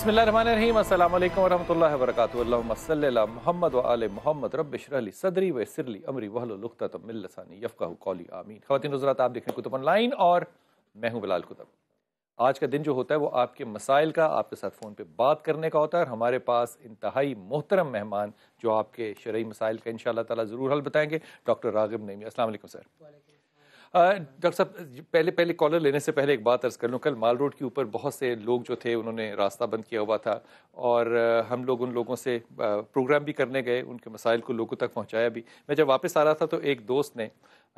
और मैं हूँ आज का दिन जो होता है वो आपके मसाइल का आपके साथ फ़ोन पे बात करने का होता है और हमारे पास इंतहाई मोहतरम मेहमान जो आपके शरा मसाइल का इन ताला ज़रूर हल बताएंगे डॉक्टर रागिब नईमी असल सर डॉक्टर साहब पहले पहले कॉलर लेने से पहले एक बात अर्ज कर लूँ कल माल रोड के ऊपर बहुत से लोग जो थे उन्होंने रास्ता बंद किया हुआ था और हम लोग उन लोगों से प्रोग्राम भी करने गए उनके मसाइल को लोगों तक पहुँचाया भी मैं जब वापस आ रहा था तो एक दोस्त ने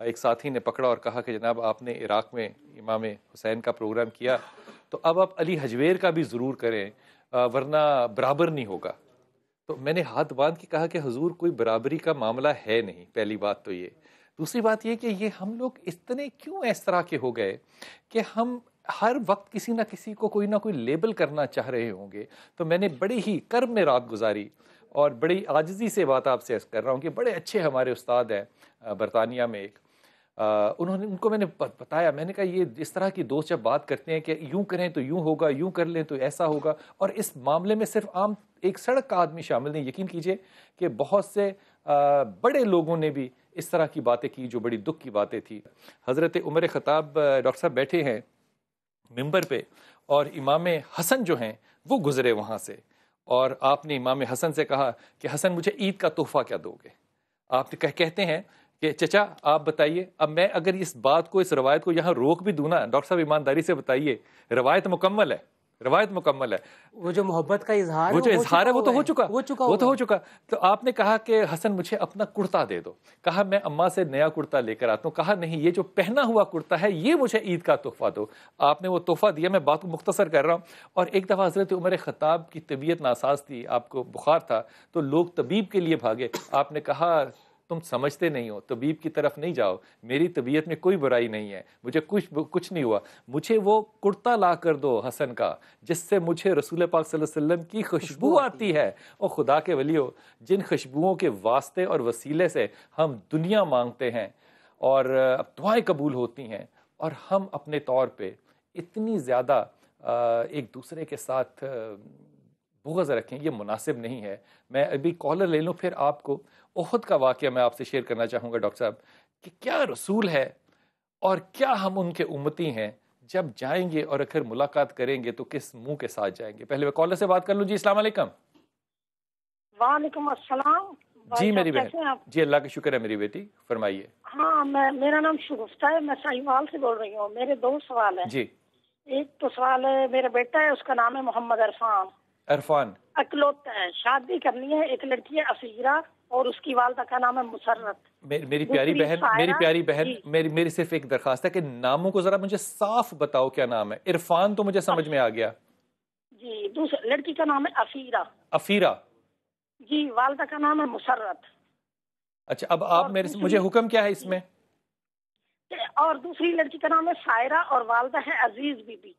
एक साथी ने पकड़ा और कहा कि जनाब आपने इराक में इमाम हुसैन का प्रोग्राम किया तो अब आप अली हजवेर का भी ज़रूर करें वरना बराबर नहीं होगा तो मैंने हाथ बांध के कहा कि हजूर कोई बराबरी का मामला है नहीं पहली बात तो ये दूसरी बात यह कि ये हम लोग इतने क्यों इस तरह के हो गए कि हम हर वक्त किसी ना किसी को कोई ना कोई लेबल करना चाह रहे होंगे तो मैंने बड़ी ही कर्म में रात गुजारी और बड़ी आजजी से बात आपसे कर रहा हूँ कि बड़े अच्छे हमारे उस्ताद हैं बरतानिया में एक उन्होंने उनको मैंने बताया मैंने कहा ये इस तरह की दोस्त जब बात करते हैं कि यूं करें तो यूं होगा यूं कर लें तो ऐसा होगा और इस मामले में सिर्फ आम एक सड़क का आदमी शामिल नहीं यकीन कीजिए कि बहुत से बड़े लोगों ने भी इस तरह की बातें की जो बड़ी दुख की बातें थी हज़रत उमर ख़ताब डॉक्टर साहब बैठे हैं मंबर पे और इमाम हसन जो हैं वो गुज़रे वहाँ से और आपने इमाम हसन से कहा कि हसन मुझे ईद का तोहफ़ा क्या दोगे आप कह कहते हैं कि चचा आप बताइए अब मैं अगर इस बात को इस रवायत को यहाँ रोक भी दूँ ना डॉक्टर साहब ईमानदारी से बताइए रवायत मुकम्मल है रवायत मुकम्मल है वो जो मोहब्बत का इजहार वो जो इजहार है वो तो हो चुका वो चुका वो तो हो चुका तो आपने कहा कि हसन मुझे अपना कुर्ता दे दो कहा मैं अम्मा से नया कुर्ता लेकर आता हूँ कहा नहीं ये जो पहना हुआ कुर्ता है ये मुझे ईद का तोहफा दो आपने वो तोहफा दिया मैं बात को मुख्तसर कर रहा हूँ और एक दफ़ा हजरत उमर ख़ताब की तबीयत नासाज थी आपको बुखार था तो लोग तबीब के लिए भागे आपने कहा तुम समझते नहीं हो तबीब की तरफ नहीं जाओ मेरी तबीयत में कोई बुराई नहीं है मुझे कुछ कुछ नहीं हुआ मुझे वो कुर्ता ला कर दो हसन का जिससे मुझे रसूल पाक वसल्लम की खुशबू आती है और खुदा के वलियो जिन खुशबुओं के वास्ते और वसीले से हम दुनिया मांगते हैं और दुआएं कबूल होती हैं और हम अपने तौर पे इतनी ज़्यादा एक दूसरे के साथ बुगज़ रखें ये मुनासिब नहीं है मैं अभी कॉलर ले लूँ फिर आपको ओहद का वाक्य मैं आपसे शेयर करना चाहूँगा डॉक्टर साहब कि क्या रसूल है और क्या हम उनके उम्मती हैं जब जाएंगे और अखिर मुलाकात करेंगे तो किस मुंह के साथ जाएंगे पहले मैं कॉलर से बात कर लूँ जी इस्लाम वालेकुम वालेकुम अस्सलाम जी मेरी बहन जी अल्लाह का शुक्र है मेरी बेटी फरमाइए हाँ मैं मेरा नाम शुगुफ्ता है मैं साहिवाल से बोल रही हूँ मेरे दो सवाल है जी एक तो सवाल है मेरा बेटा है उसका नाम है मोहम्मद अरफान अरफान अकलौता है शादी करनी है एक लड़की है असीरा और उसकी वालदा का नाम है मुसरत मेरी, मेरी प्यारी बहन मेरी प्यारी बहन मेरी मेरी सिर्फ एक दरखास्त है कि नामों को जरा मुझे साफ बताओ क्या नाम है इरफान तो मुझे समझ में आ गया जी दूसरी लड़की का नाम है अफीरा अफीरा जी वालदा का नाम है मुसरत अच्छा अब आप मेरे मुझे हुक्म क्या है इसमें और दूसरी लड़की का नाम है सायरा और वालदा है अजीज बीबी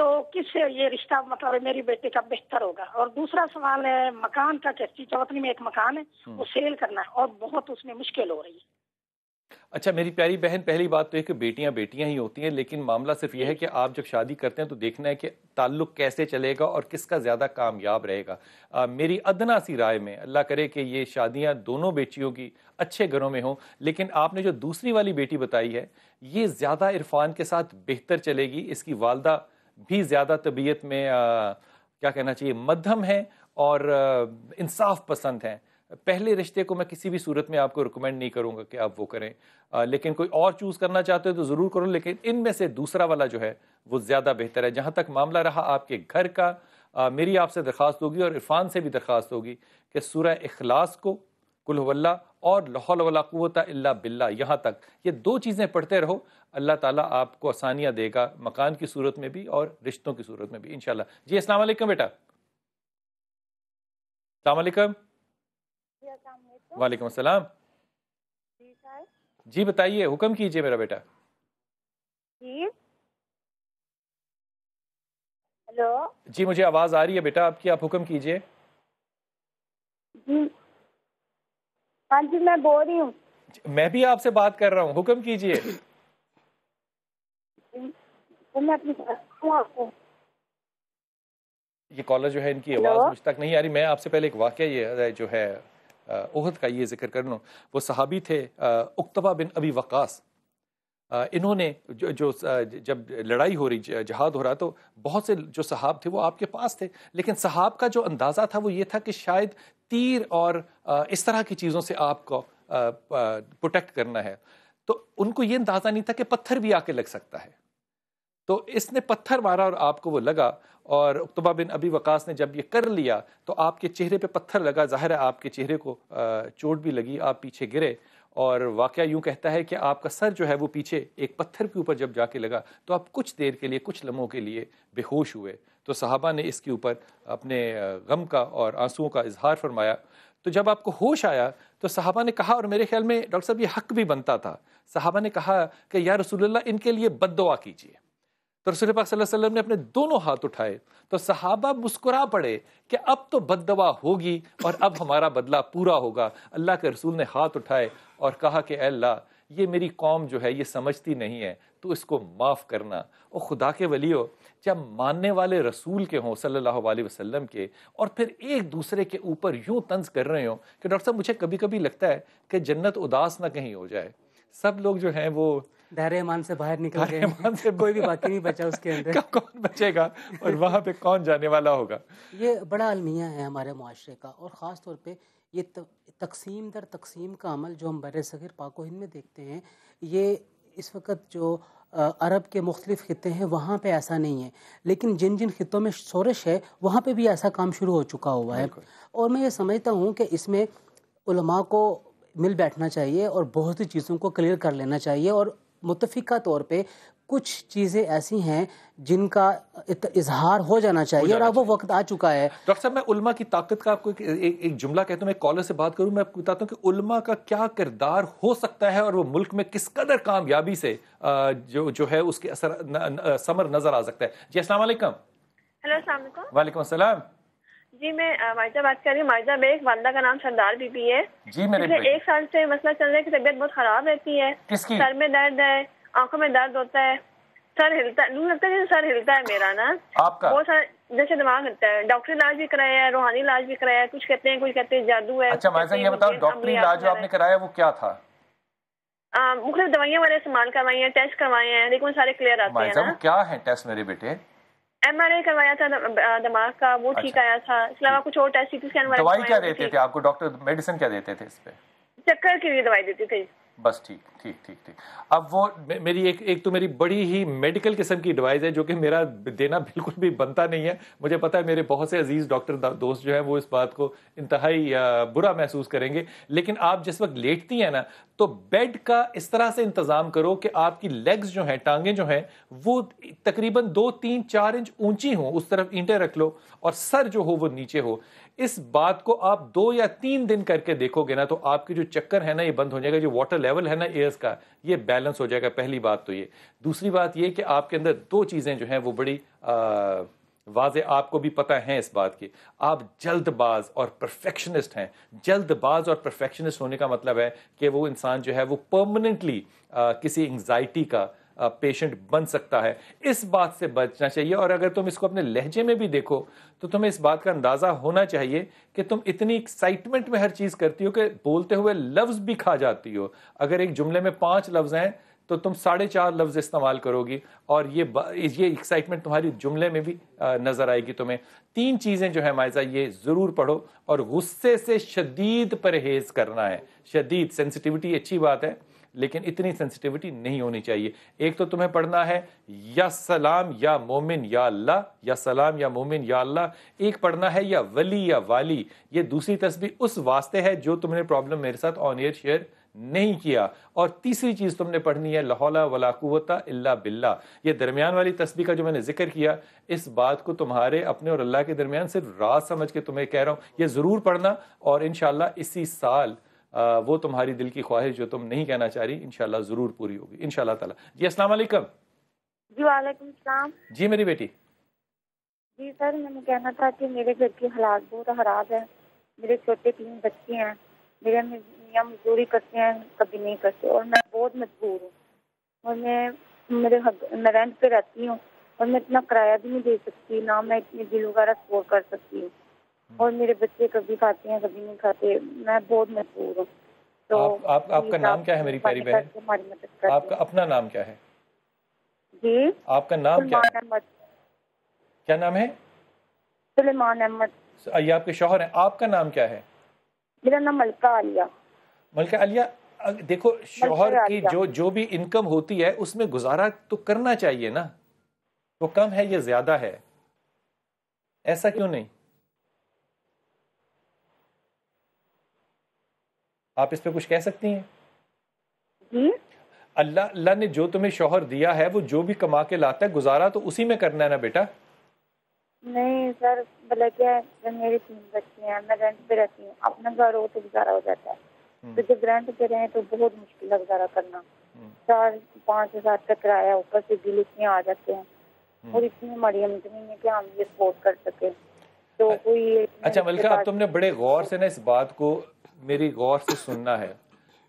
तो किससे ये रिश्ता मतलब मेरी बेटी का बेहतर होगा और दूसरा सवाल है मकान का चर्ची चौथनी में एक मकान है हम्म। वो सेल करना है और बहुत उसमें मुश्किल हो रही है अच्छा मेरी प्यारी बहन पहली बात तो एक बेटियां बेटियां ही होती हैं लेकिन मामला सिर्फ यह है कि आप जब शादी करते हैं तो देखना है कि ताल्लुक कैसे चलेगा और किसका ज़्यादा कामयाब रहेगा आ, मेरी अदना सी राय में अल्लाह करे कि ये शादियां दोनों बेटियों की अच्छे घरों में हों लेकिन आपने जो दूसरी वाली बेटी बताई है ये ज़्यादा इरफान के साथ बेहतर चलेगी इसकी वालदा भी ज़्यादा तबीयत में आ, क्या कहना चाहिए मध्यम है और इंसाफ पसंद हैं पहले रिश्ते को मैं किसी भी सूरत में आपको रिकमेंड नहीं करूंगा कि आप वो करें आ, लेकिन कोई और चूज़ करना चाहते हो तो ज़रूर करो लेकिन इनमें से दूसरा वाला जो है वो ज़्यादा बेहतर है जहाँ तक मामला रहा आपके घर का आ, मेरी आपसे दरख्वास्त होगी और इरफान से भी दरख्वास्त होगी कि सूर्य अखलास को कुल्ला और लाहौलवलाक़वत अल्ला बिल्ला यहाँ तक ये दो चीज़ें पढ़ते रहो अल्लाह ताला आपको आसानियाँ देगा मकान की सूरत में भी और रिश्तों की सूरत में भी इन जी असलम बेटा वालेकुम अस्सलाम जी बताइए हुक्म कीजिए मेरा बेटा जी हेलो जी मुझे आवाज़ आ रही है बेटा आपकी आप हुक्म कीजिए हाँ जी मैं बोल रही हूँ मैं भी आपसे बात कर रहा हूँ हुक्म कीजिए ये कॉलर जो है इनकी आवाज़ मुझ तक नहीं आ रही मैं आपसे पहले एक वाक्य ये जो है उहद का ये जिक्र कर लूँ वो सहाबी थे उक्तबा बिन अबी वक़ास इन्होंने जो, जो जब लड़ाई हो रही जहाद हो रहा तो बहुत से जो सहाब थे वो आपके पास थे लेकिन सहाब का जो अंदाज़ा था वो ये था कि शायद तीर और इस तरह की चीज़ों से आपको प्रोटेक्ट करना है तो उनको ये अंदाज़ा नहीं था कि पत्थर भी आके लग सकता है तो इसने पत्थर मारा और आपको वो लगा और उकतबा बिन अभी वकास ने जब ये कर लिया तो आपके चेहरे पे पत्थर लगा ज़ाहिर है आपके चेहरे को चोट भी लगी आप पीछे गिरे और वाक़ यूँ कहता है कि आपका सर जो है वो पीछे एक पत्थर के ऊपर जब जाके लगा तो आप कुछ देर के लिए कुछ लम्हों के लिए बेहोश हुए तो साहबा ने इसके ऊपर अपने गम का और आंसुओं का इजहार फरमाया तो जब आपको होश आया तो साहबा ने कहा और मेरे ख्याल में डॉक्टर साहब ये हक भी बनता था साहबा ने कहा कि या रसूल इनके लिए बद कीजिए तो रसूल पाक वसल्लम ने अपने दोनों हाथ उठाए तो सहाबा मुस्कुरा पड़े कि अब तो बददवा होगी और अब हमारा बदला पूरा होगा अल्लाह के रसूल ने हाथ उठाए और कहा कि अल्लाह ये मेरी कौम जो है ये समझती नहीं है तो इसको माफ़ करना और खुदा के वलियो जब मानने वाले रसूल के हों सल्लल्लाहु अलैहि वसल्लम के और फिर एक दूसरे के ऊपर यूँ तंज कर रहे हों कि डॉक्टर साहब मुझे कभी कभी लगता है कि जन्नत उदास ना कहीं हो जाए सब लोग जो हैं वो धारे मान से बाहर निकल गए मान से कोई भी बाकी नहीं बचा उसके अंदर कौन बचेगा और वहाँ पे कौन जाने वाला होगा ये बड़ा अलमिया है हमारे माशरे का और ख़ास तौर पर ये तकसीम दर तकसीम का अमल जो हम बर सग़ीर पाको हिंद में देखते हैं ये इस वक्त जो अरब के मुख्तलिफ़ ख़त्े हैं वहाँ पे ऐसा नहीं है लेकिन जिन जिन ख़ितों में शोरश है वहाँ पे भी ऐसा काम शुरू हो चुका हुआ है और मैं ये समझता हूँ कि इसमें उलमा को मिल बैठना चाहिए और बहुत सी चीज़ों को क्लियर कर लेना चाहिए और मुतफ़ा तौर पे कुछ चीज़ें ऐसी हैं जिनका इजहार हो जाना चाहिए हो जाना और अब वो वक्त आ चुका है डॉक्टर साहब मैं उल्मा की ताकत का आपको एक, एक, एक जुमला कहता हूँ मैं कॉलर से बात करूँ मैं आपको बताता हूँ कि उल्मा का क्या किरदार हो सकता है और वो मुल्क में किस कदर कामयाबी से जो जो है उसके असर न, न, समर नजर आ सकता है जी असल वालेकुम हेलो वालेकुम असलम जी मैं मायजा बात कर रही हूँ मायजा बेग वालदा का नाम सरदार बीबी है जी मेरे एक साल से मसला चल रहा है कि तबीयत बहुत खराब रहती है सर में दर्द है आंखों में दर्द होता है सर हिलता है लगता है जैसे सर हिलता है मेरा ना आपका बहुत सारा जैसे दिमाग हिलता है डॉक्टरी इलाज भी कराया है रूहानी इलाज भी कराया है कुछ कहते हैं कुछ कहते हैं जादू है अच्छा मायजा ये बताओ इलाज आपने कराया वो क्या था मुख्य दवाइयाँ वाले इस्तेमाल करवाई हैं टेस्ट करवाए हैं लेकिन सारे क्लियर आते हैं क्या है टेस्ट मेरे बेटे एम आर आई करवाया था दिमाग का वो ठीक अच्छा। आया था इसके अलावा कुछ और टेस्ट सी स्कैन दवाई क्या देते थे आपको डॉक्टर मेडिसिन क्या देते थे इस पे चक्कर के लिए दवाई देते थे बस ठीक ठीक ठीक ठीक अब वो मेरी एक एक तो मेरी बड़ी ही मेडिकल किस्म की एडवाइस है जो कि मेरा देना बिल्कुल भी बनता नहीं है मुझे पता है मेरे बहुत से अजीज़ डॉक्टर दोस्त जो है वो इस बात को इंतहाई बुरा महसूस करेंगे लेकिन आप जिस वक्त लेटती हैं ना तो बेड का इस तरह से इंतज़ाम करो कि आपकी लेग्स जो हैं टांगें जो हैं वो तकरीबन दो तीन चार इंच ऊंची हो उस तरफ ईंटें रख लो और सर जो हो वो नीचे हो इस बात को आप दो या तीन दिन करके देखोगे ना तो आपके जो चक्कर है ना ये बंद हो जाएगा जो वाटर लेवल है ना एयर्स का ये बैलेंस हो जाएगा पहली बात तो ये दूसरी बात ये कि आपके अंदर दो चीज़ें जो हैं वो बड़ी वाज वाजे आपको भी पता है इस बात की आप जल्दबाज और परफेक्शनिस्ट हैं जल्दबाज और परफेक्शनिस्ट होने का मतलब है कि वो इंसान जो है वो परमानेंटली किसी एंग्जाइटी का पेशेंट बन सकता है इस बात से बचना चाहिए और अगर तुम इसको अपने लहजे में भी देखो तो तुम्हें इस बात का अंदाज़ा होना चाहिए कि तुम इतनी एक्साइटमेंट में हर चीज़ करती हो कि बोलते हुए लफ्ज़ भी खा जाती हो अगर एक जुमले में पाँच लफ्ज़ हैं तो तुम साढ़े चार लफ्ज़ इस्तेमाल करोगी और ये ये एक्साइटमेंट तुम्हारी जुमले में भी नज़र आएगी तुम्हें तीन चीज़ें जो है मायजा ये ज़रूर पढ़ो और गुस्से से शदीद परहेज़ करना है शदीद सेंसिटिविटी अच्छी बात है लेकिन इतनी सेंसिटिविटी नहीं होनी चाहिए एक तो तुम्हें पढ़ना है या सलाम या मोमिन या अल्लाह या सलाम या मोमिन या अल्लाह एक पढ़ना है या वली या वाली ये दूसरी तस्वीर उस वास्ते है जो तुमने प्रॉब्लम मेरे साथ ऑन एयर शेयर नहीं किया और तीसरी चीज़ तुमने पढ़नी है लहौला वलाकुवता इल्ला बिल्ला ये दरमियान वाली तस्वीर का जो मैंने जिक्र किया इस बात को तुम्हारे अपने और अल्लाह के दरमियान सिर्फ रात समझ के तुम्हें कह रहा हूँ ये ज़रूर पढ़ना और इन इसी साल वो तुम्हारी दिल की ख्वाहिश जो तुम नहीं कहना चाह रही इनशाला जरूर पूरी होगी इनशाला तला जी असला जी वालेकुम सलाम जी मेरी बेटी जी सर मैंने कहना था कि मेरे घर की हालात बहुत खराब है मेरे छोटे तीन बच्चे हैं मेरे मियाँ मजदूरी करते हैं कभी नहीं करते और मैं बहुत मजबूर हूँ और मैं मेरे हग, मैं रेंट पे रहती हूँ और मैं इतना किराया भी नहीं दे सकती ना मैं इतने बिल वगैरह स्कोर कर सकती हूँ और मेरे बच्चे कभी खाते हैं कभी नहीं खाते मैं बहुत मजबूर हूँ तो आप, आप, आपका नाम क्या है मेरी प्यारी बहन आपका अपना नाम क्या है जी आपका नाम क्या है क्या नाम है सुलेमान अहमद ये आपके शोहर हैं आपका नाम क्या है मेरा नाम मलका आलिया मलका आलिया देखो शोहर की जो जो भी इनकम होती है उसमें गुजारा तो करना चाहिए ना वो तो कम है या ज्यादा है ऐसा क्यों नहीं आप इस पर कुछ कह सकती हैं हम्म? अल्लाह अल्लाह ने जो तुम्हें शोहर दिया है वो जो भी कमा के लाता है गुजारा तो उसी में करना है ना बेटा नहीं सर क्या मेरी तीन हैं मैं रेंट पे रहती हूँ अपना घर हो तो गुजारा हो जाता है हम्म। तो जब रेंट पे रहे तो बहुत मुश्किल है गुजारा करना हम्म। चार पाँच हजार का किराया ऊपर से बिल इतने आ जाते हैं और इतनी हमारी है कि हम ये सपोर्ट कर सके तो कोई अच्छा अब तुमने बड़े गौर से ना इस बात को मेरी गौर से सुनना है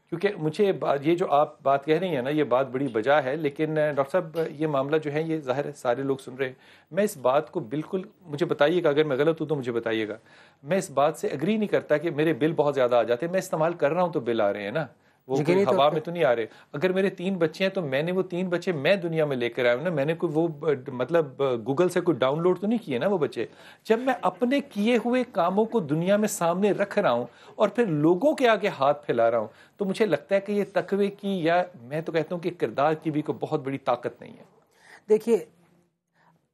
क्योंकि मुझे ये जो आप बात कह रही हैं ना ये बात बड़ी बजा है लेकिन डॉक्टर साहब ये मामला जो है ये जाहिर है सारे लोग सुन रहे हैं मैं इस बात को बिल्कुल मुझे बताइएगा अगर मैं गलत हूँ तो मुझे बताइएगा मैं इस बात से अग्री नहीं करता कि मेरे बिल बहुत ज़्यादा आ जाते हैं मैं इस्तेमाल कर रहा हूँ तो बिल आ रहे हैं ना वो कोई तो हवा में तो नहीं आ रहे अगर मेरे तीन बच्चे हैं तो मैंने वो तीन बच्चे मैं दुनिया में लेकर आया हूँ ना मैंने कोई वो मतलब गूगल से कोई डाउनलोड तो नहीं किए ना वो बच्चे जब मैं अपने किए हुए कामों को दुनिया में सामने रख रहा हूँ और फिर लोगों के आगे हाथ फैला रहा हूँ तो मुझे लगता है कि ये तकवे की या मैं तो कहता हूँ कि किरदार की भी कोई बहुत बड़ी ताकत नहीं है देखिए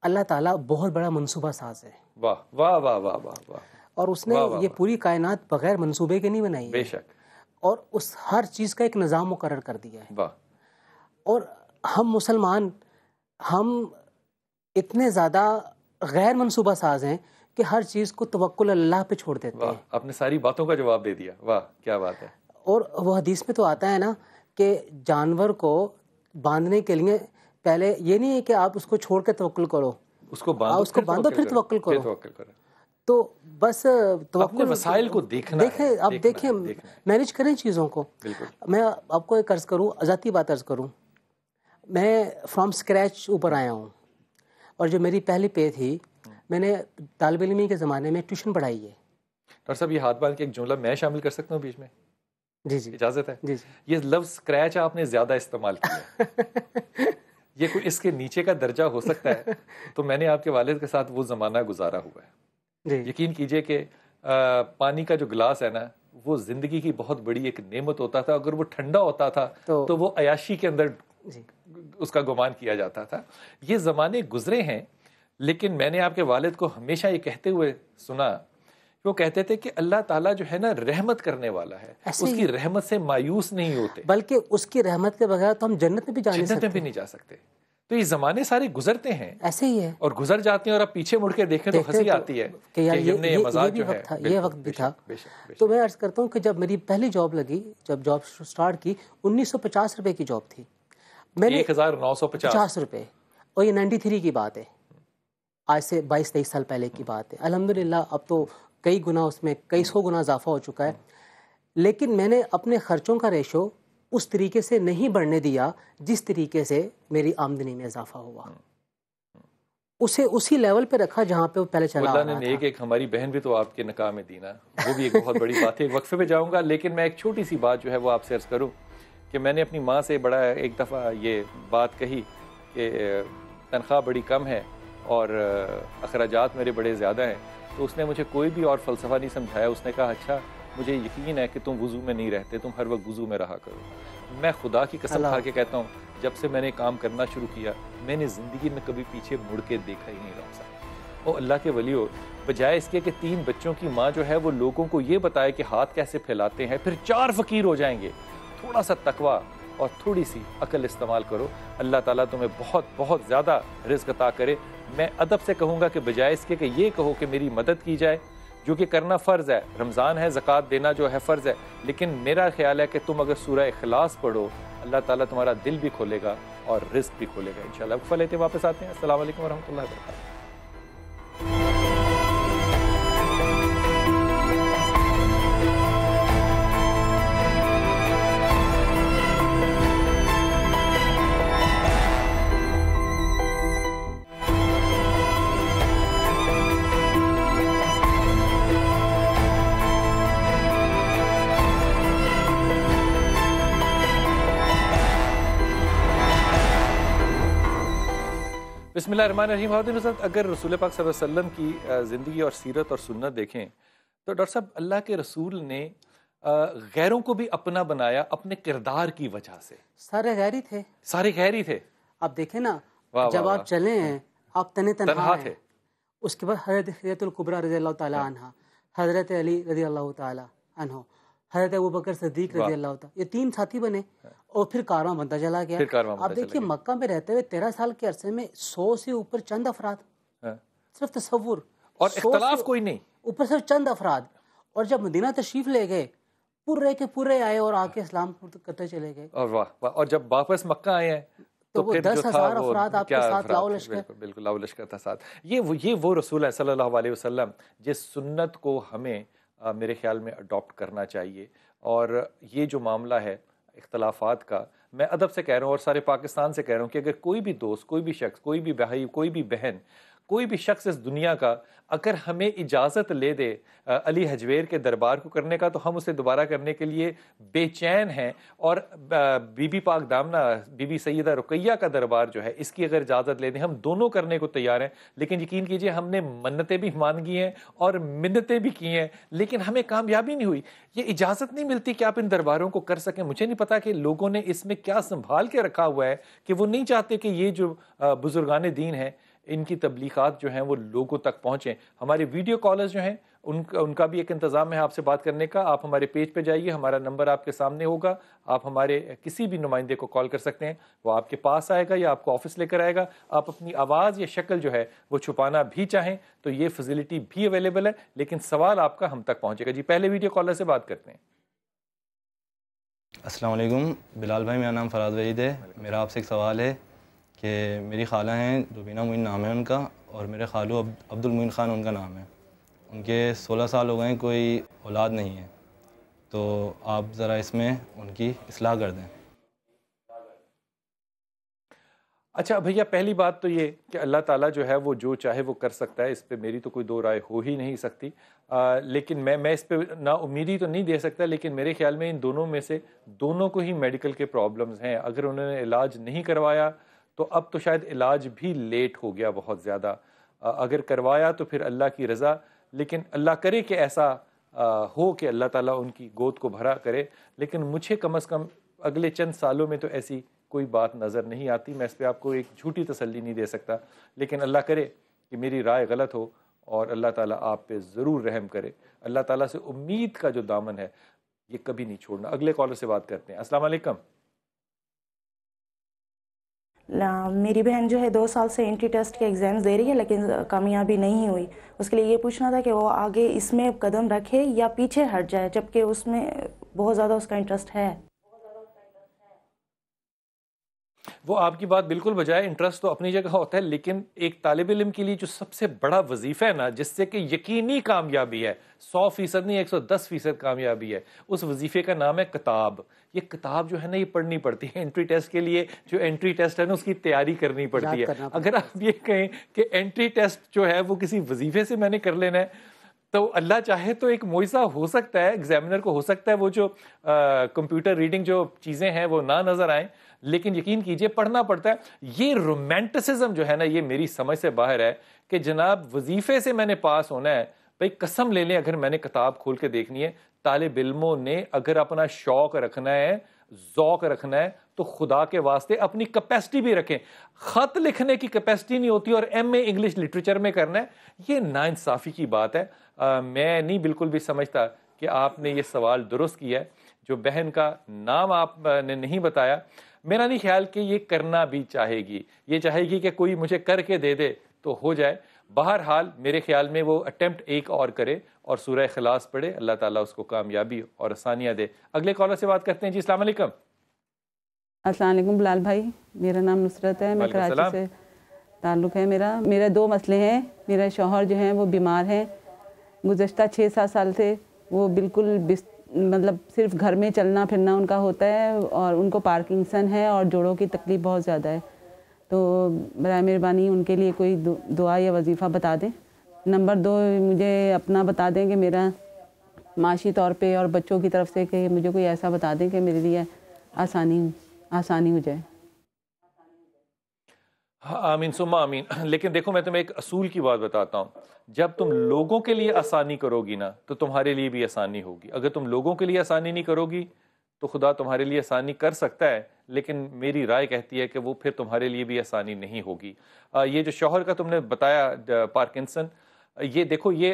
अल्लाह ताला बहुत बड़ा मनसूबा साज है वाह वाह वाह वाह वाह वाह और उसने ये पूरी कायनात बगैर मनसूबे के नहीं बनाई बेशक और उस हर चीज़ का एक निज़ाम मुकर कर दिया है वाह और हम मुसलमान हम इतने ज़्यादा गैर मनसूबा साज हैं कि हर चीज़ को तवक्ल अल्लाह पे छोड़ देते हैं आपने सारी बातों का जवाब दे दिया वाह क्या बात है और वह हदीस में तो आता है ना कि जानवर को बांधने के लिए पहले ये नहीं है कि आप उसको छोड़ के तवक्ल करो उसको बांधो उसको बांधो फिर तवक्ल करो तो बस तो अपने वसाइल को देखना देखें आप देखें मैनेज करें चीज़ों को मैं आपको एक अर्ज़ करूँ आज़ादी बात अर्ज़ करूँ मैं फ्रॉम स्क्रैच ऊपर आया हूँ और जो मेरी पहली पे थी मैंने तालब इलमी के ज़माने में ट्यूशन पढ़ाई है डॉक्टर साहब ये हाथ बांध के एक जुमला मैं शामिल कर सकता हूँ बीच में जी जी इजाज़त है जी जी ये लफ्ज़ स्क्रैच आपने ज़्यादा इस्तेमाल किया ये कोई इसके नीचे का दर्जा हो सकता है तो मैंने आपके वालिद के साथ वो ज़माना गुजारा हुआ है यकीन कीजिए कि पानी का जो गिलास है ना वो जिंदगी की बहुत बड़ी एक नेमत होता था अगर वो ठंडा होता था तो, तो वो अयाशी के अंदर उसका गुमान किया जाता था ये ज़माने गुजरे हैं लेकिन मैंने आपके वालिद को हमेशा ये कहते हुए सुना वो कहते थे कि अल्लाह ताला जो है ना रहमत करने वाला है उसकी रहमत से मायूस नहीं होते बल्कि उसकी रहमत के बगैर तो हम जन्नत में भी जा जन्नत में भी नहीं जा सकते तो ये जमाने सारे गुजरते हैं ऐसे ही है और गुजर जाते हैं और अब पीछे मुड़ के देखें तो हंसी तो आती है कि यार ये, ये, ये मजाक जो है था, ये वक्त भी था तो मैं अर्ज करता हूँ कि जब मेरी पहली जॉब लगी जब जॉब स्टार्ट की उन्नीस सौ पचास रुपये की जॉब थी मैंने एक हजार नौ सौ पचास रुपये और ये नाइन्टी थ्री की बात है आज से बाईस तेईस साल पहले की बात है अलहमदिल्ला अब तो कई गुना उसमें कई सौ गुना इजाफा हो चुका है लेकिन मैंने अपने खर्चों का रेशो उस तरीके से नहीं बढ़ने दिया जिस तरीके से मेरी आमदनी में इजाफा हुआ हम्म, हम्म। उसे उसी लेवल पे रखा जहाँ पे वो पहले चला रहा ने एक एक हमारी बहन भी तो आपके नकाम में दीना वो भी एक बहुत बड़ी बात है वक्फे पे जाऊँगा लेकिन मैं एक छोटी सी बात जो है वो आपसे अर्ज करूँ कि मैंने अपनी माँ से बड़ा एक दफ़ा ये बात कही कि तनख्वाह बड़ी कम है और अखराज मेरे बड़े ज़्यादा हैं तो उसने मुझे कोई भी और फलसफा नहीं समझाया उसने कहा अच्छा मुझे यकीन है कि तुम वज़ू में नहीं रहते तुम हर वक्त वज़ू में रहा करो मैं खुदा की कसम खा के कहता हूँ जब से मैंने काम करना शुरू किया मैंने ज़िंदगी में कभी पीछे मुड़ के देखा ही नहीं रहा ओ अल्लाह के वली हो बजाय इसके कि तीन बच्चों की माँ जो है वो लोगों को ये बताए कि हाथ कैसे फैलाते हैं फिर चार फ़कीर हो जाएंगे थोड़ा सा तकवा और थोड़ी सी अकल इस्तेमाल करो अल्लाह ताला तुम्हें बहुत बहुत ज़्यादा रिस्क अता करे मैं अदब से कहूँगा कि बजाय इसके कि ये कहो कि मेरी मदद की जाए जो कि करना फ़र्ज़ है रमज़ान है ज़क़़त देना जो है फ़र्ज़ है लेकिन मेरा ख्याल है कि तुम अगर सूरह अखलास पढ़ो अल्लाह ताला तुम्हारा दिल भी खोलेगा और रिस्क भी खोलेगा इन शाला लेते वापस आते हैं असल वरहमल वर्क बसमिल अगर रसूल पाक वसल्लम की ज़िंदगी और सीरत और सुन्नत देखें तो डॉक्टर साहब अल्लाह के रसूल ने गैरों को भी अपना बनाया अपने किरदार की वजह से सारे गैर ही थे सारे गैर ही थे आप देखें ना वा, जब वा, आप चले हैं आप तने तन थे उसके बाद हजरत हजरतुल्कुबरा रजी अल्लाह तला हाँ। हजरत अली रजी अल्लाह तहो हजरत अबू बकर सदीक रजी अल्लाह ये तीन साथी बने और फिर कारवा बनता चला गया आप देखिए मक्का में रहते हुए तेरह साल के अरसे में सौ से ऊपर चंद अफराद हाँ। सिर्फ तस्वुर और इख्तलाफ कोई नहीं ऊपर सिर्फ चंद अफराद और जब मदीना तशरीफ ले गए पूरे के पूरे आए और आके इस्लाम करते चले गए और वाह और जब वापस मक्का आए हैं तो, तो वो दस हजार अफराद आपके साथ लाओ लश्कर बिल्कुल लाओ लश्कर था साथ ये वो ये वो रसूल है सल्लल्लाहु अलैहि वसल्लम जिस सुन्नत को हमें मेरे ख्याल में अडॉप्ट करना चाहिए और ये जो मामला है इख्तलाफात का मैं अदब से कह रहा हूँ और सारे पाकिस्तान से कह रहा हूँ कि अगर कोई भी दोस्त कोई भी शख्स कोई भी भाई कोई भी बहन कोई भी शख्स इस दुनिया का अगर हमें इजाज़त ले दे अली हजवेर के दरबार को करने का तो हम उसे दोबारा करने के लिए बेचैन हैं और बीबी पाक दामना बीबी सैदा रुकैया का दरबार जो है इसकी अगर इजाज़त ले दें हम दोनों करने को तैयार हैं लेकिन यकीन कीजिए हमने मन्नतें भी मानगी हैं और मिन्नतें भी की हैं लेकिन हमें कामयाबी नहीं हुई ये इजाज़त नहीं मिलती कि आप इन दरबारों को कर सकें मुझे नहीं पता कि लोगों ने इसमें क्या संभाल के रखा हुआ है कि वो नहीं चाहते कि ये जो बुजुर्गान दीन हैं इनकी तबलीगात जो हैं वो लोगों तक पहुँचें हमारे वीडियो कॉलर्स जो हैं उनका उनका भी एक इंतज़ाम है आपसे बात करने का आप हमारे पेज पे जाइए हमारा नंबर आपके सामने होगा आप हमारे किसी भी नुमाइंदे को कॉल कर सकते हैं वो आपके पास आएगा या आपको ऑफिस लेकर आएगा आप अपनी आवाज़ या शक्ल जो है वो छुपाना भी चाहें तो ये फैसिलिटी भी अवेलेबल है लेकिन सवाल आपका हम तक पहुँचेगा जी पहले वीडियो कॉलर से बात करते हैं असलम बिलाल भाई मेरा नाम फराज वहीद है मेरा आपसे एक सवाल है कि मेरी खाला हैं रुबीना मुइन नाम है उनका और मेरे खालू अब अब्दुल मुइन ख़ान उनका नाम है उनके 16 साल हो गए हैं कोई औलाद नहीं है तो आप ज़रा इसमें उनकी असलाह कर दें अच्छा भैया पहली बात तो ये कि अल्लाह ताला जो है वो जो चाहे वो कर सकता है इस पर मेरी तो कोई दो राय हो ही नहीं सकती आ, लेकिन मैं मैं इस पर ना उम्मीद ही तो नहीं दे सकता लेकिन मेरे ख्याल में इन दोनों में से दोनों को ही मेडिकल के प्रॉब्लम्स हैं अगर उन्होंने इलाज नहीं करवाया तो अब तो शायद इलाज भी लेट हो गया बहुत ज़्यादा अगर करवाया तो फिर अल्लाह की रज़ा लेकिन अल्लाह करे कि ऐसा हो कि अल्लाह ताला उनकी गोद को भरा करे लेकिन मुझे कम अज़ कम अगले चंद सालों में तो ऐसी कोई बात नज़र नहीं आती मैं इस पर आपको एक झूठी तसल्ली नहीं दे सकता लेकिन अल्लाह करे कि मेरी राय गलत हो और अल्लाह ताला आप पे ज़रूर रहम करे अल्लाह ताला से उम्मीद का जो दामन है ये कभी नहीं छोड़ना अगले कॉलर से बात करते हैं असलकम मेरी बहन जो है दो साल से एंट्री टेस्ट के एग्ज़ाम दे रही है लेकिन कामयाबी नहीं हुई उसके लिए ये पूछना था कि वो आगे इसमें कदम रखे या पीछे हट जाए जबकि उसमें बहुत ज़्यादा उसका इंटरेस्ट है वो आपकी बात बिल्कुल बजाय इंटरेस्ट तो अपनी जगह होता है लेकिन एक तालब इलम के लिए जो सबसे बड़ा वजीफ़ा है ना जिससे कि यकीनी कामयाबी है सौ फीसद नहीं एक सौ दस फीसद कामयाबी है उस वजीफ़े का नाम है किताब ये किताब जो है ना ये पढ़नी पड़ती है एंट्री टेस्ट के लिए जो एंट्री टेस्ट है ना उसकी तैयारी करनी पड़ती है अगर आप ये कहें कि एंट्री टेस्ट जो है वो किसी वजीफ़े से मैंने कर लेना है तो अल्लाह चाहे तो एक मुआजा हो सकता है एग्जामिनर को हो सकता है वो जो कंप्यूटर रीडिंग जो चीज़ें हैं वो ना नज़र आएं लेकिन यकीन कीजिए पढ़ना पड़ता है ये रोमांटिसिज्म जो है ना ये मेरी समझ से बाहर है कि जनाब वजीफे से मैंने पास होना है भाई कसम ले लें अगर मैंने किताब खोल के देखनी है तालब इलमों ने अगर अपना शौक रखना है जौक रखना है तो खुदा के वास्ते अपनी कैपेसिटी भी रखें ख़त लिखने की कैपेसिटी नहीं होती और एम ए इंग्लिश लिटरेचर में करना है ये नाइंसाफ़ी की बात है आ, मैं नहीं बिल्कुल भी समझता कि आपने ये सवाल दुरुस्त किया है जो बहन का नाम आपने नहीं बताया मेरा नहीं ख्याल कि ये करना भी चाहेगी ये चाहेगी कि कोई मुझे करके दे दे तो हो जाए बहरहाल मेरे ख्याल में वो अटैम्प्ट एक और करे और सूर्य खलास पढ़े अल्लाह ताला उसको कामयाबी और आसानियाँ दे अगले कॉलर से बात करते हैं जी असल असलम बिलाल भाई मेरा नाम नुसरत है मैं कराची से ताल्लुक़ है मेरा मेरे दो मसले हैं मेरा शोहर जो है वो बीमार हैं गुजशत छः सात साल से वो बिल्कुल मतलब सिर्फ घर में चलना फिरना उनका होता है और उनको पार्किंसन है और जोड़ों की तकलीफ़ बहुत ज़्यादा है तो बर मेहरबानी उनके लिए कोई दुआ या वजीफ़ा बता दें नंबर दो मुझे अपना बता दें कि मेरा माशी तौर पे और बच्चों की तरफ से कि मुझे कोई ऐसा बता दें कि मेरे लिए आसानी आसानी हो जाए हाँ, आमीन सुमा आमीन लेकिन देखो मैं तुम्हें एक असूल की बात बताता हूँ जब तुम लोगों के लिए आसानी करोगी ना तो तुम्हारे लिए भी आसानी होगी अगर तुम लोगों के लिए आसानी नहीं करोगी तो खुदा तुम्हारे लिए आसानी कर सकता है लेकिन मेरी राय कहती है कि वो फिर तुम्हारे लिए भी आसानी नहीं होगी ये जो शोहर का तुमने बताया पार्किंसन ये देखो ये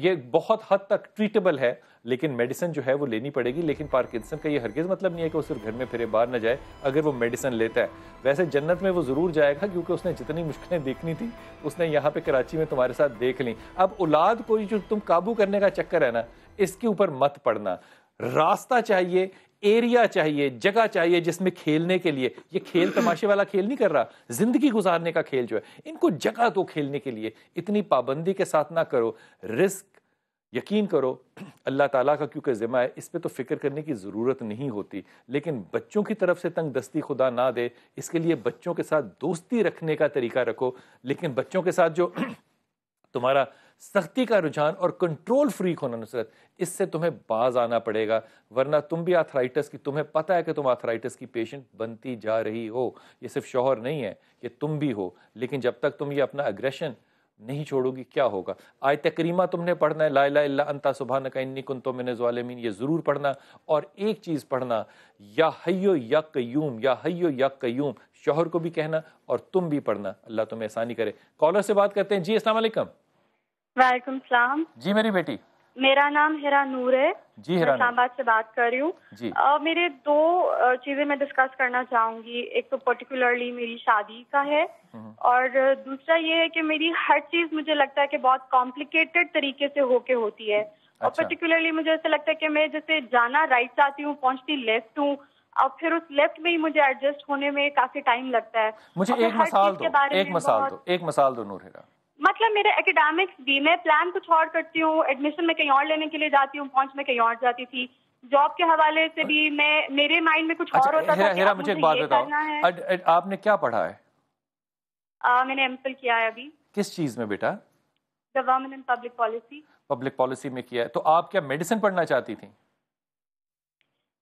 ये बहुत हद तक ट्रीटेबल है लेकिन मेडिसिन जो है वो लेनी पड़ेगी लेकिन पार्किंसन का ये हरगिज़ मतलब नहीं है कि वो सिर्फ घर में फिरे बाहर ना जाए अगर वो मेडिसिन लेता है वैसे जन्नत में वो ज़रूर जाएगा क्योंकि उसने जितनी मुश्किलें देखनी थी उसने यहाँ पे कराची में तुम्हारे साथ देख ली अब औलाद को जो तुम काबू करने का चक्कर है ना इसके ऊपर मत पड़ना रास्ता चाहिए एरिया चाहिए जगह चाहिए जिसमें खेलने के लिए ये खेल तमाशे वाला खेल नहीं कर रहा जिंदगी गुजारने का खेल जो है इनको जगह दो खेलने के लिए इतनी पाबंदी के साथ ना करो रिस्क यकीन करो अल्लाह ताला का क्योंकि ज़िम्मा है इस पर तो फ़िक्र करने की ज़रूरत नहीं होती लेकिन बच्चों की तरफ से तंग दस्ती खुदा ना दे इसके लिए बच्चों के साथ दोस्ती रखने का तरीका रखो लेकिन बच्चों के साथ जो तुम्हारा सख्ती का रुझान और कंट्रोल फ्रीक होना नुसरत इससे तुम्हें बाज आना पड़ेगा वरना तुम भी आर्थराइटिस की तुम्हें पता है कि तुम आर्थराइटिस की पेशेंट बनती जा रही हो ये सिर्फ शोहर नहीं है ये तुम भी हो लेकिन जब तक तुम ये अपना अग्रेशन नहीं छोड़ोगी क्या होगा आय तक्रीमा तुमने पढ़ना है ला ला इल्ला अंता सुबहान का इन्नी कुन तो मैंने ज़ालमीन ये ज़रूर पढ़ना और एक चीज़ पढ़ना या हयो या कयूम या हयो या कयूम शोहर को भी कहना और तुम भी पढ़ना अल्लाह तुम्हें आसानी करे कॉलर से बात करते हैं जी असलम वालेकुम सलाम जी मेरी बेटी मेरा नाम हिरा नूर है जी हिरा इस्लामाबाद से बात कर रही हूँ uh, मेरे दो चीजें मैं डिस्कस करना चाहूंगी एक तो पर्टिकुलरली मेरी शादी का है हम्म। और दूसरा ये है कि मेरी हर चीज मुझे लगता है कि बहुत कॉम्प्लिकेटेड तरीके से होके होती है अच्छा। और पर्टिकुलरली मुझे ऐसा लगता है कि मैं जैसे जाना राइट चाहती हूँ पहुंचती लेफ्ट हूँ और फिर उस लेफ्ट में ही मुझे एडजस्ट होने में काफी टाइम लगता है मुझे एक मसाल दो एक मसाल दो एक दो नूर हिरा मतलब मेरे एकेडमिक्स भी मैं प्लान कुछ और करती हूँ एडमिशन में कहीं और लेने के लिए जाती हूँ पहुंच में कहीं और जाती थी जॉब के हवाले से भी मैं मेरे माइंड में कुछ अच्छा, और होता हेरा, था हेरा, मुझे एक बात बताओ आपने क्या पढ़ा है आ, मैंने एम किया है अभी किस चीज में बेटा government public policy public policy में किया है तो आप क्या मेडिसिन पढ़ना चाहती थी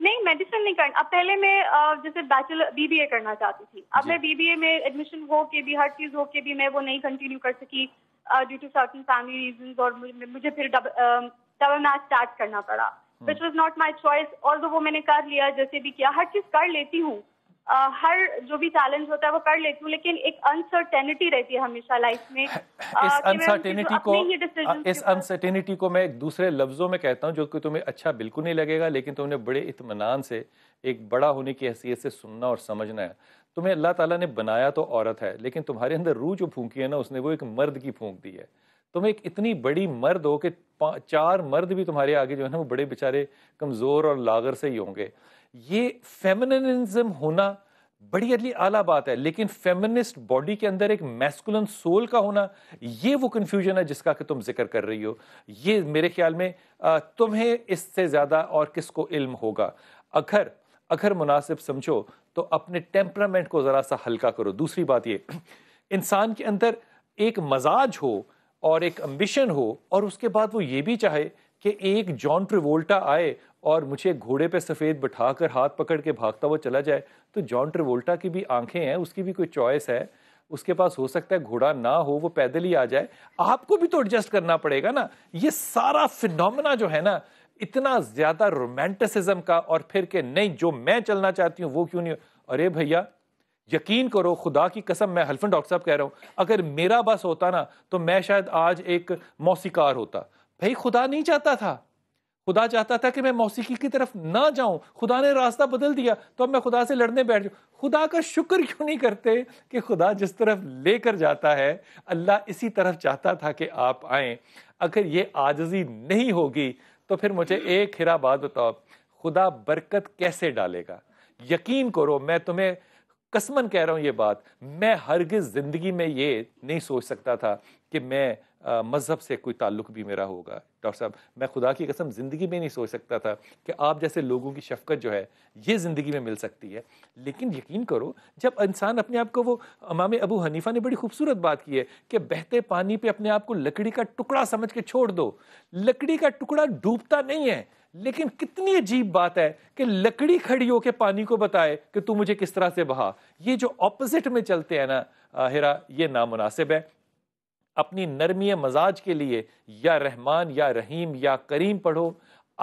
नहीं मेडिसिन नहीं करना अब पहले मैं जैसे बैचलर बीबीए करना चाहती थी अब मैं बीबीए में एडमिशन हो के भी हर चीज हो के भी मैं वो नहीं कंटिन्यू कर सकी due to certain family reason और मुझे फिर डबल मैच स्टार्ट करना पड़ा which was not my choice और वो मैंने कर लिया जैसे भी किया हर चीज कर लेती हूँ Uh, हर जो भी चैलेंज होता है वो कर लेती हूँ लेकिन एक अनसर्टेनिटी रहती है हमेशा लाइफ में इस अनसर्टेनिटी uh, को हाँ, इस अनसर्टेनिटी को मैं दूसरे लफ्जों में कहता हूँ जो कि तुम्हें अच्छा बिल्कुल नहीं लगेगा लेकिन तुमने बड़े इतमान से एक बड़ा होने की हैसियत से सुनना और समझना है तुम्हें अल्लाह ताला ने बनाया तो औरत है लेकिन तुम्हारे अंदर रूह जो फूंकी है ना उसने वो एक मर्द की फूंक दी है तुम एक इतनी बड़ी मर्द हो कि चार मर्द भी तुम्हारे आगे जो है ना वो बड़े बेचारे कमज़ोर और लागर से ही होंगे ये फेमिनिज्म होना बड़ी अली आला बात है लेकिन फेमिनिस्ट बॉडी के अंदर एक मैस्कुलन सोल का होना ये वो कन्फ्यूजन है जिसका कि तुम जिक्र कर रही हो ये मेरे ख्याल में तुम्हें इससे ज़्यादा और किसको इल्म होगा अगर अगर मुनासिब समझो तो अपने टेम्परामेंट को ज़रा सा हल्का करो दूसरी बात ये इंसान के अंदर एक मजाज हो और एक अम्बिशन हो और उसके बाद वो ये भी चाहे कि एक जॉन ट्रिवोल्टा आए और मुझे घोड़े पे सफ़ेद बिठाकर हाथ पकड़ के भागता हुआ चला जाए तो जॉन ट्रिवोल्टा की भी आंखें हैं उसकी भी कोई चॉइस है उसके पास हो सकता है घोड़ा ना हो वो पैदल ही आ जाए आपको भी तो एडजस्ट करना पड़ेगा ना ये सारा फिनोमेना जो है ना इतना ज़्यादा रोमांटिसिज्म का और फिर के नहीं जो मैं चलना चाहती हूँ वो क्यों नहीं अरे भैया यकीन करो खुदा की कसम मैं हल्फन डॉक्टर साहब कह रहा हूँ अगर मेरा बस होता ना तो मैं शायद आज एक मौसीकार होता भाई खुदा नहीं चाहता था खुदा चाहता था कि मैं मौसीकी की तरफ ना जाऊं खुदा ने रास्ता बदल दिया तो अब मैं खुदा से लड़ने बैठ जाऊं खुदा का शुक्र क्यों नहीं करते कि खुदा जिस तरफ लेकर जाता है अल्लाह इसी तरफ चाहता था कि आप आए अगर ये आजजी नहीं होगी तो फिर मुझे एक खिरा बात बताओ खुदा बरकत कैसे डालेगा यकीन करो मैं तुम्हें कसमन कह रहा हूँ ये बात मैं हरगिज़ ज़िंदगी में ये नहीं सोच सकता था कि मैं मज़हब से कोई ताल्लुक भी मेरा होगा डॉक्टर साहब मैं खुदा की कसम ज़िंदगी में नहीं सोच सकता था कि आप जैसे लोगों की शफकत जो है ये ज़िंदगी में मिल सकती है लेकिन यकीन करो जब इंसान अपने आप को वो अमाम अबू हनीफ़ा ने बड़ी खूबसूरत बात की है कि बहते पानी पे अपने आप को लकड़ी का टुकड़ा समझ के छोड़ दो लकड़ी का टुकड़ा डूबता नहीं है लेकिन कितनी अजीब बात है कि लकड़ी खड़ी होकर पानी को बताए कि तू मुझे किस तरह से बहा ये जो ऑपोजिट में चलते हैं ना हेरा ये नामुनासिब है अपनी नरमी मजाज के लिए या रहमान या रहीम या करीम पढ़ो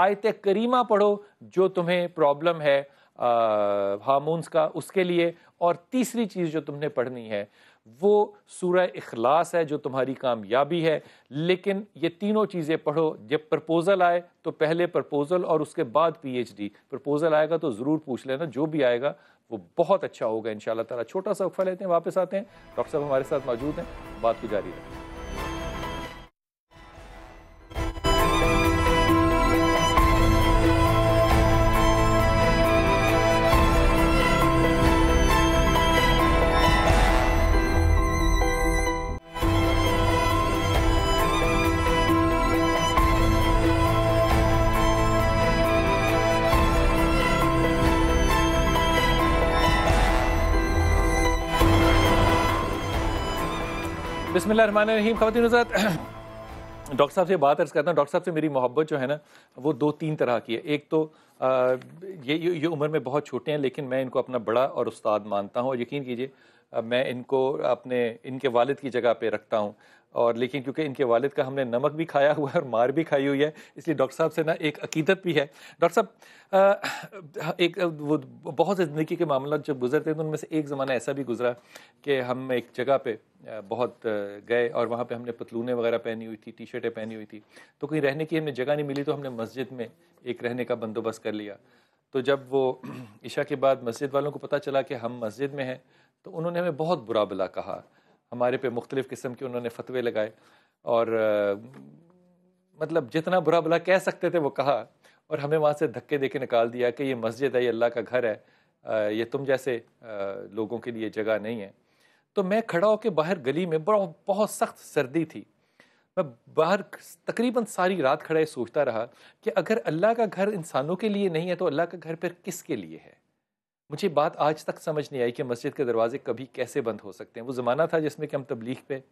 आयत करीमा पढ़ो जो तुम्हें प्रॉब्लम है हामून्स का उसके लिए और तीसरी चीज़ जो तुमने पढ़नी है वो सूर्य इखलास है जो तुम्हारी कामयाबी है लेकिन ये तीनों चीज़ें पढ़ो जब प्रपोज़ल आए तो पहले प्रपोज़ल और उसके बाद पीएचडी प्रपोज़ल आएगा तो ज़रूर पूछ लेना जो भी आएगा वो बहुत अच्छा होगा इन ताला छोटा सा वक्फा लेते हैं वापस आते हैं डॉक्टर साहब हमारे साथ मौजूद हैं बात को जारी रखें बिस्मिल खातिन डॉक्टर साहब से बात अर्ज करता हूँ डॉक्टर साहब से मेरी मोहब्बत जो है ना वो दो तीन तरह की है एक तो आ, ये ये उम्र में बहुत छोटे हैं लेकिन मैं इनको अपना बड़ा और उस्ताद मानता हूँ और यकीन कीजिए मैं इनको अपने इनके वालिद की जगह पे रखता हूँ और लेकिन क्योंकि इनके वालिद का हमने नमक भी खाया हुआ है और मार भी खाई हुई है इसलिए डॉक्टर साहब से ना एक अकीदत भी है डॉक्टर साहब एक वो बहुत ज़िंदगी के मामला जब गुजरते हैं तो उनमें से एक ज़माना ऐसा भी गुजरा कि हम एक जगह पे बहुत गए और वहाँ पे हमने पतलूने वगैरह पहनी हुई थी टी शर्टें पहनी हुई थी तो कहीं रहने की हमें जगह नहीं मिली तो हमने मस्जिद में एक रहने का बंदोबस्त कर लिया तो जब वो इशा के बाद मस्जिद वालों को पता चला कि हम मस्जिद में हैं तो उन्होंने हमें बहुत बुरा भला कहा हमारे पे मुख्तलिफ़ किस्म के उन्होंने फतवे लगाए और आ, मतलब जितना बुरा भला कह सकते थे वो कहा और हमें वहाँ से धक्के दे के निकाल दिया कि ये मस्जिद है ये अल्लाह का घर है आ, ये तुम जैसे आ, लोगों के लिए जगह नहीं है तो मैं खड़ा होकर बाहर गली में बड़ा बहुत सख्त सर्दी थी मैं बाहर तकरीबन सारी रात खड़ा ये सोचता रहा कि अगर अल्लाह का घर इंसानों के लिए नहीं है तो अल्लाह का घर फिर किसके लिए है मुझे बात आज तक समझ नहीं आई कि मस्जिद के दरवाजे कभी कैसे बंद हो सकते हैं वो ज़माना था जिसमें कि हम तबलीग पे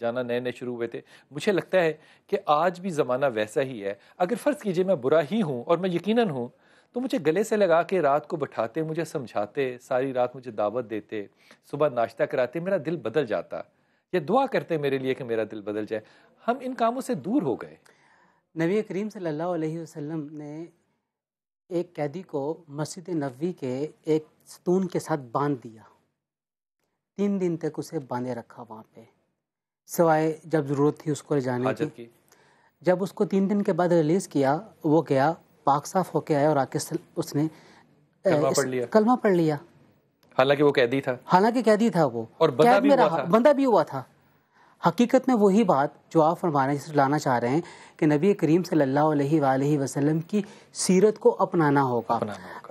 जाना नए नए शुरू हुए थे मुझे लगता है कि आज भी ज़माना वैसा ही है अगर फ़र्ज़ कीजिए मैं बुरा ही हूँ और मैं यकीनन हूँ तो मुझे गले से लगा के रात को बैठाते मुझे समझाते सारी रात मुझे दावत देते सुबह नाश्ता कराते मेरा दिल बदल जाता या दुआ करते मेरे लिए कि मेरा दिल बदल जाए हम इन कामों से दूर हो गए नबी करीम सल्लल्लाहु अलैहि वसल्लम ने एक कैदी को मस्जिद नबी के एक सतून के साथ बांध दिया तीन दिन तक उसे बांधे रखा वहाँ पे सिवाय जब ज़रूरत थी उसको ले जाने की।, जब उसको तीन दिन के बाद रिलीज़ किया वो गया पाक साफ होके आया और आके उसने कलमा पढ़ लिया कलमा पढ़ लिया हालांकि वो कैदी था हालांकि कैदी था वो और बंदा भी हुआ था बंदा भी हुआ था हकीकत में वही बात जो आप फरमाने लाना चाह रहे हैं कि नबी करीम सल्लल्लाहु अलैहि वसल्लम की सीरत को अपनाना होगा।,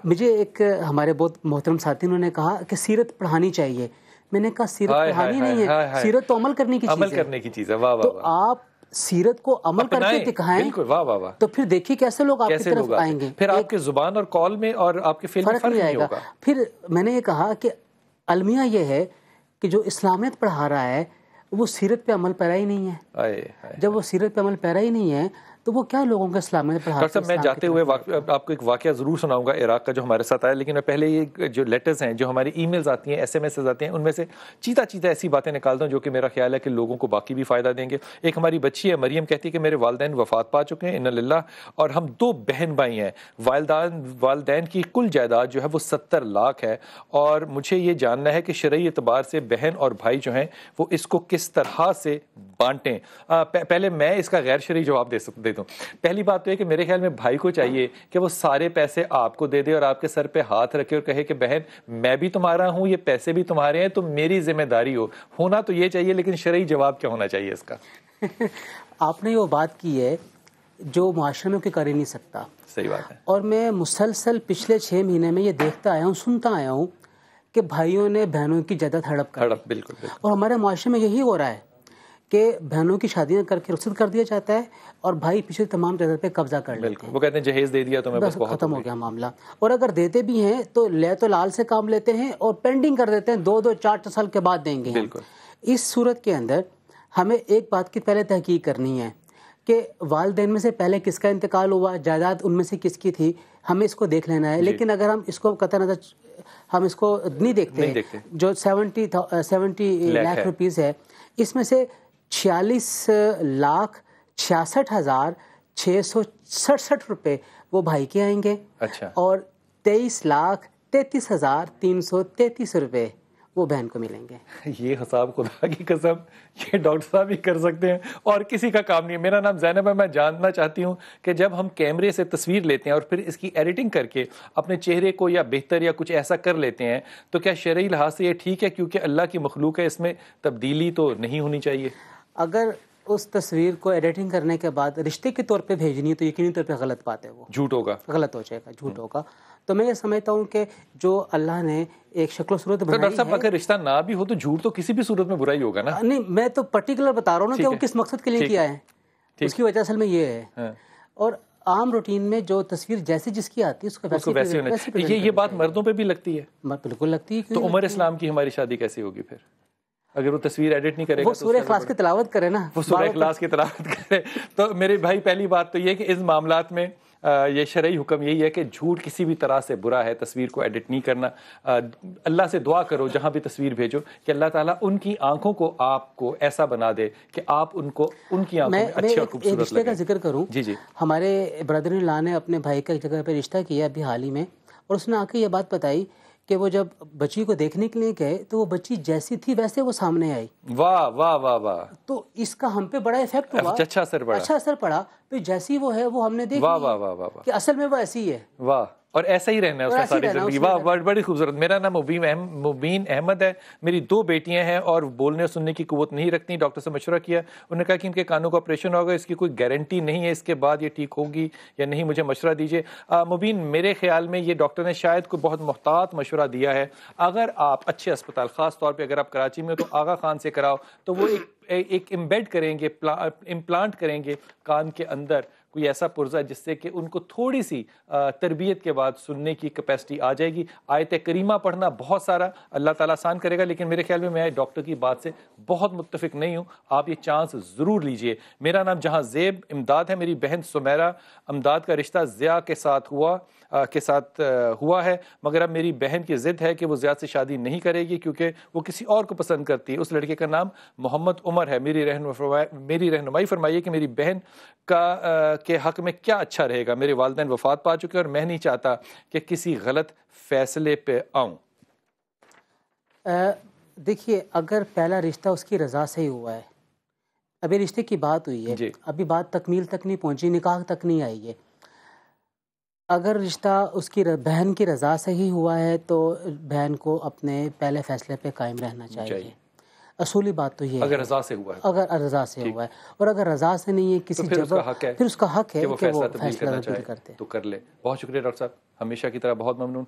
मुझे एक हमारे बहुत मोहतरम साथी उन्होंने कहा कि सीरत पढ़ानी चाहिए मैंने कहा सीरत पढ़ानी नहीं है सीरत तो अमल करने की अमल करने की चीज़ है वाह वाह तो आप सीरत को अमल करके दिखाएं वाह वाह वाह तो फिर देखिए कैसे लोग आपकी तरफ आएंगे फिर आपके जुबान और कॉल में और आपके फर्क नहीं आएगा फिर मैंने ये कहा कि अलमिया ये है कि जो इस्लामियत पढ़ा रहा है वो सीरत पे अमल पैरा ही नहीं है आए, आए, जब वो सीरत पे अमल पैरा ही नहीं है तो वो क्या लोगों का इस्लाम में मैं जाते हुए आपको एक वाक्य ज़रूर सुनाऊंगा इराक का जो हमारे साथ आया लेकिन पहले ये जो लेटर्स हैं जो हमारी ई आती हैं एस एम आती हैं उनमें से चीता चीता ऐसी बातें निकालता हूँ जो कि मेरा ख्याल है कि लोगों को बाकी भी फ़ायदा देंगे एक हमारी बच्ची है मरीम कहती है कि मेरे वालदेन वफात पा चुके हैं इन लल्ला और हम दो बहन भाई हैं वालदान वालदेन की कुल जायदाद जो है वो सत्तर लाख है और मुझे ये जानना है कि शर्य एतबार से बहन और भाई जो हैं वो इसको किस तरह से बांटें पहले मैं इसका गैर शरी जवाब दे सकता दूँ तो। पहली बात तो है कि मेरे ख्याल में भाई को चाहिए कि वो सारे पैसे आपको दे दे और आपके सर पे हाथ रखे और कहे कि बहन मैं भी तुम्हारा हूँ ये पैसे भी तुम्हारे हैं तो मेरी जिम्मेदारी हो होना तो ये चाहिए लेकिन शरयी जवाब क्या होना चाहिए इसका आपने वो बात की है जो माशरे में कर ही नहीं सकता सही बात है और मैं मुसलसल पिछले छः महीने में ये देखता आया हूँ सुनता आया हूँ कि भाइयों ने बहनों की ज़्यादा हड़प कर हड़प बिल्कुल, बिल्कुल और हमारे माशरे में यही हो रहा है कि बहनों की शादियां करके रुखसत कर दिया जाता है और भाई पिछले तमाम जगह पे कब्जा कर लेते हैं वो कहते हैं जहेज दे दिया तो मैं बस खत्म हो गया मामला और अगर देते भी हैं तो ले तो लाल से काम लेते हैं और पेंडिंग कर देते हैं दो दो चार चार साल के बाद देंगे इस सूरत के अंदर हमें एक बात की पहले तहकीक करनी है कि वालदेन में से पहले किसका इंतकाल हुआ जायदाद उनमें से किसकी थी हमें इसको देख लेना है लेकिन अगर हम इसको कतर नज़र हम इसको नहीं देखते, नहीं देखते। जो सेवेंटी सेवेंटी लाख रुपीज़ है इसमें से छियालीस लाख छियासठ हज़ार छः सौ सड़सठ रुपये वो भाई के आएंगे अच्छा और तेईस लाख तैतीस हज़ार तीन सौ तैतीस रुपये वो बहन को मिलेंगे ये हिसाब खुदा की कसम ये डॉक्टर साहब ही कर सकते हैं और किसी का काम नहीं है मेरा नाम जैनब है मैं जानना चाहती हूँ कि जब हम कैमरे से तस्वीर लेते हैं और फिर इसकी एडिटिंग करके अपने चेहरे को या बेहतर या कुछ ऐसा कर लेते हैं तो क्या शरय लिहाज से ये ठीक है क्योंकि अल्लाह की मखलूक है इसमें तब्दीली तो नहीं होनी चाहिए अगर उस तस्वीर को एडिटिंग करने के बाद रिश्ते के तौर पे भेजनी है तो यकीनी तौर पे गलत बात है वो झूठ होगा गलत हो जाएगा झूठ हम्म। होगा तो मैं ये समझता हूँ कि जो अल्लाह ने एक शक्ल सूरत तो बनाई अगर रिश्ता ना भी हो तो झूठ तो किसी भी सूरत में बुरा ही होगा ना नहीं मैं तो पर्टिकुलर बता रहा हूँ ना कि वो किस मकसद के लिए किया है उसकी वजह असल में ये है हाँ। और आम रूटीन में जो तस्वीर जैसी जिसकी आती है उसको वैसे, वैसे, वैसे ये ये बात मर्दों पे भी लगती है बिल्कुल लगती है तो उमर इस्लाम की हमारी शादी कैसी होगी फिर अगर वो तस्वीर एडिट नहीं करेगा वो तो सूर्य क्लास की तलावत तो करे ना वो सूर्य क्लास की तलावत करे तो मेरे भाई पहली बात तो ये कि इस मामला में ये शरय हुक्म यही है कि झूठ किसी भी तरह से बुरा है तस्वीर को एडिट नहीं करना अल्लाह से दुआ करो जहाँ भी तस्वीर भेजो कि अल्लाह ताला उनकी आंखों को आपको ऐसा बना दे कि आप उनको उनकी आंखों में अच्छे और खूबसूरत रिश्ते का जिक्र करूँ जी जी हमारे ब्रदर ला ने अपने भाई का एक जगह पर रिश्ता किया अभी हाल ही में और उसने आके ये बात बताई कि वो जब बच्ची को देखने के लिए गए तो वो बच्ची जैसी थी वैसे वो सामने आई वाह वाह वाह वाह तो इसका हम पे बड़ा इफेक्ट हुआ अच्छा, अच्छा असर पड़ा अच्छा असर पड़ा तो जैसी वो है वो हमने देखा वाह वाह वाह वाह कि असल में वो ऐसी ही है वाह और ऐसा ही रहना है उसका सारी जिंदगी वाह वर्ड बड़ी खूबसूरत मेरा नाम मुबीन अहम मुबीन अहमद है मेरी दो बेटियां हैं और बोलने और सुनने की कुत नहीं रखती डॉक्टर से मशवरा किया उन्होंने कहा कि इनके कानों का ऑपरेशन होगा इसकी कोई गारंटी नहीं है इसके बाद ये ठीक होगी या नहीं मुझे मशवरा दीजिए मुबीन मेरे ख्याल में ये डॉक्टर ने शायद कोई बहुत मोहतात मशवरा दिया है अगर आप अच्छे अस्पताल ख़ास तौर पर अगर आप कराची में हो तो आगा खान से कराओ तो वो एक एक इम्बेड करेंगे इम्प्लांट करेंगे कान के अंदर कोई ऐसा पुर्जा जिससे कि उनको थोड़ी सी तरबियत के बाद सुनने की कैपेसिटी आ जाएगी आयत करीमा पढ़ना बहुत सारा अल्लाह ताला आसान करेगा लेकिन मेरे ख्याल में मैं डॉक्टर की बात से बहुत मुतफिक नहीं हूँ आप ये चांस ज़रूर लीजिए मेरा नाम जहाँ जेब इमदाद है मेरी बहन सुमेरा अमदाद का रिश्ता ज़िया के साथ हुआ के साथ हुआ है मगर अब मेरी बहन की ज़िद है कि वो ज़्यादा से शादी नहीं करेगी क्योंकि वो किसी और को पसंद करती है उस लड़के का नाम मोहम्मद उमर है मेरी रहन मेरी रहनुमाई फरमाइए कि मेरी बहन का के हक़ में क्या अच्छा रहेगा मेरे वालदेन वफात पा चुके हैं और मैं नहीं चाहता कि किसी गलत फैसले पर आऊँ देखिए अगर पहला रिश्ता उसकी रजा से ही हुआ है अभी रिश्ते की बात हुई है अभी बात तकमील तक नहीं पहुंची निकाह तक नहीं आई है अगर रिश्ता उसकी र- बहन की रज़ा से ही हुआ है तो बहन को अपने पहले फ़ैसले पे कायम रहना चाहिए। चाहिए। असूली बात तो ये अगर रजा से हुआ है अगर रजा से हुआ है और अगर रजा से नहीं है किसी तो फिर है, फिर उसका हक है कि वो फैसला तब्दील करना करते तो कर ले बहुत शुक्रिया डॉक्टर साहब हमेशा की तरह बहुत ममनून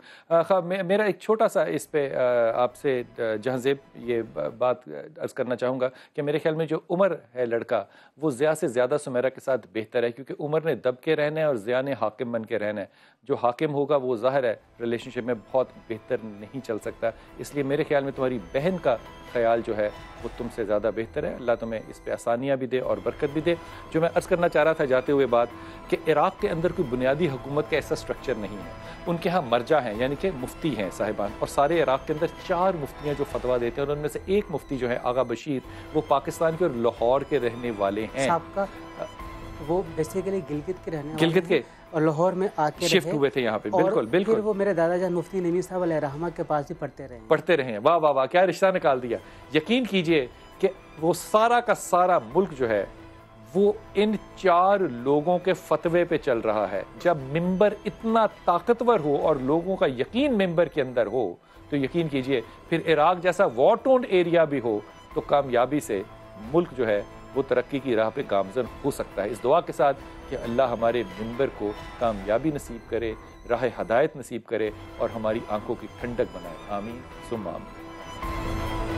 मे, मेरा एक छोटा सा इस पे आपसे जेब ये बात अर्ज़ करना चाहूँगा कि मेरे ख्याल में जो उम्र है लड़का वो ज़िया से ज़्यादा सुमेरा के साथ बेहतर है क्योंकि उम्र ने दब के रहना है और ज़िया ने हाकिम बन के रहना है जो हाकिम होगा वो ज़ाहिर है रिलेशनशिप में बहुत बेहतर नहीं चल सकता इसलिए मेरे ख्याल में तुम्हारी बहन का ख्याल जो है वो तुमसे ज़्यादा बेहतर है अल्लाह तुम्हें इस पर आसानियाँ भी दे और बरकत भी दे जो मैं अर्ज़ करना चाह रहा था जाते हुए बात कि इराक़ के अंदर कोई बुनियादी हुकूमत का ऐसा स्ट्रक्चर नहीं है उनके यहाँ मर्जा हैं यानी कि मुफ्ती हैं साहिबान और सारे इराक़ के अंदर चार मुफ्तियाँ जो फतवा देते हैं और उनमें से एक मुफ्ती जो है आगा बशीर वो पाकिस्तान के और लाहौर के रहने वाले हैं वो बेसिकली गिलगित के रहने गिलगित के और लाहौर में आके शिफ्ट हुए थे यहाँ पे बिल्कुल बिल्कुल फिर वो मेरे दादाजान मुफ्ती नमी साहब रहमा के पास ही पढ़ते रहे पढ़ते रहे वाह वाह वाह क्या रिश्ता निकाल दिया यकीन कीजिए कि वो सारा का सारा मुल्क जो है वो इन चार लोगों के फतवे पे चल रहा है जब मेंबर इतना ताकतवर हो और लोगों का यकीन मेंबर के अंदर हो तो यकीन कीजिए फिर इराक जैसा वॉटोन्ड एरिया भी हो तो कामयाबी से मुल्क जो है वो तरक्की की राह पे गामजन हो सकता है इस दुआ के साथ कि अल्लाह हमारे मंबर को कामयाबी नसीब करे राह हदायत नसीब करे और हमारी आंखों की ठंडक बनाए आमीन सुम आमीन